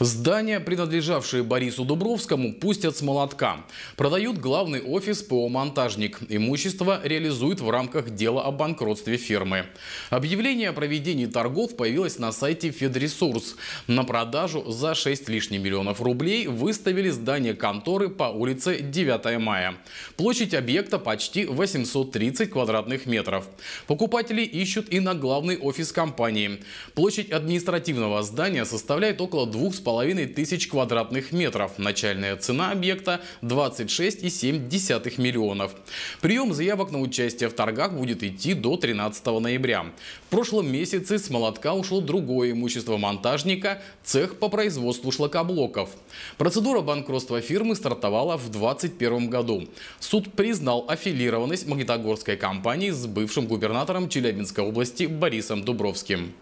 Здание, принадлежавшее Борису Дубровскому, пустят с молотка. Продают главный офис ПО «Монтажник». Имущество реализуют в рамках дела о банкротстве фирмы. Объявление о проведении торгов появилось на сайте «Федресурс». На продажу за 6 лишних миллионов рублей выставили здание конторы по улице 9 мая. Площадь объекта почти 830 квадратных метров. Покупатели ищут и на главный офис компании. Площадь административного здания составляет около 2,5 7,5 тысяч квадратных метров. Начальная цена объекта 26,7 миллионов. Прием заявок на участие в торгах будет идти до 13 ноября. В прошлом месяце с молотка ушло другое имущество монтажника – цех по производству шлакоблоков. Процедура банкротства фирмы стартовала в 2021 году. Суд признал аффилированность магнитогорской компании с бывшим губернатором Челябинской области Борисом Дубровским.